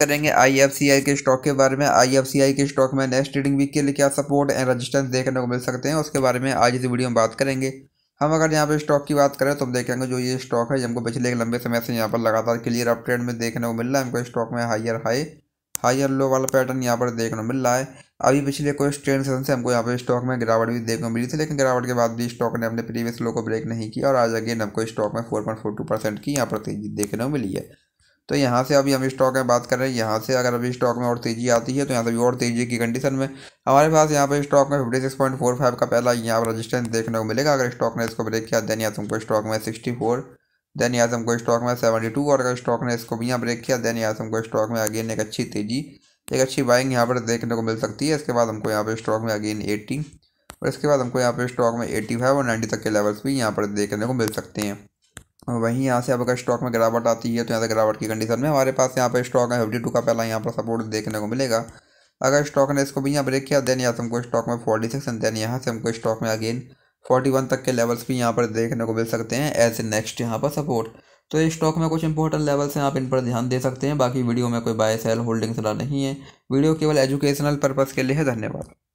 करेंगे आईएफसीआई के स्टॉक के बारे में आईएफसीआई के स्टॉक में नेक्स्ट ट्रेडिंग वीक के लिए क्या सपोर्ट एंड रेजिस्टेंस देखने को मिल सकते हैं उसके बारे में आज इस वीडियो में बात करेंगे हम अगर यहाँ पर स्टॉक की बात करें तो हम देखेंगे जो ये स्टॉक है हमको पिछले एक लंबे समय से यहाँ पर लगातार क्लियर अप ट्रेंड में देखने को मिल रहा है हमको स्टॉक में हाइयर हाई हाइयर लो वाला पैटर्न यहाँ पर देखने को मिल रहा है अभी पिछले कुछ ट्रेंड सेशन से हमको यहाँ पर स्टॉक में गिरावट भी देखने को मिली थी लेकिन गिरावट के बाद भी स्टॉक ने अपने प्रीवियस लो को ब्रेक नहीं किया और आज अगेन हमको स्टॉक में four point four two percent की यहाँ पर तेजी देखने को मिली है तो यहाँ से अभी हम स्टॉक में बात कर रहे हैं यहाँ से अगर अभी स्टॉक में और तेज़ी आती है तो यहाँ से और तेज़ी की कंडीशन में हमारे पास यहाँ पर स्टॉक में fifty six point four five का पहला यहाँ पर रजिस्टेंस देखने को मिलेगा अगर स्टॉक ने इसको ब्रेक किया देन या तुमको स्टॉक में सिक्सटी फोर देन या तुमको स्टॉक में सेवेंटी टू और अगर स्टॉक ने इसको भी यहाँ ब्रेक किया देन या तुमको स्टॉक में अगेन एक अच्छी तेज़ी एक अच्छी बाइंग यहाँ पर देखने को मिल सकती है इसके बाद हमको यहाँ पर स्टॉक में अगेन एट्टी और इसके बाद हमको यहाँ पर स्टॉक में एट्टी फाइव और नाइन्टी तक के लेवल्स भी यहाँ पर देखने को मिल सकते हैं वहीं यहाँ से अब अगर स्टॉक में गिरावट आती है तो यहाँ से गिरावट की कंडीशन में हमारे पास यहाँ पर स्टॉक है फिफ्टी टू का पहला यहाँ पर सपोर्ट देखने को मिलेगा अगर स्टॉक ने इसको भी यहाँ ब्रेक किया देन यहाँ से हमको स्टॉक में फोर्टी सिक्स एंड देन यहाँ से हमको स्टॉक में अगेन फोर्टी वन तक के लेवल्स भी यहाँ पर देखने को मिल सकते हैं एज ए नेक्स्ट यहाँ पर सपोर्ट तो इस स्टॉक में कुछ इंपॉर्टेंट लेवल्स हैं आप इन पर ध्यान दे सकते हैं बाकी वीडियो में कोई बाय सेल होल्डिंग सलाह नहीं है वीडियो केवल एजुकेशनल पर्पज़ के लिए है धन्यवाद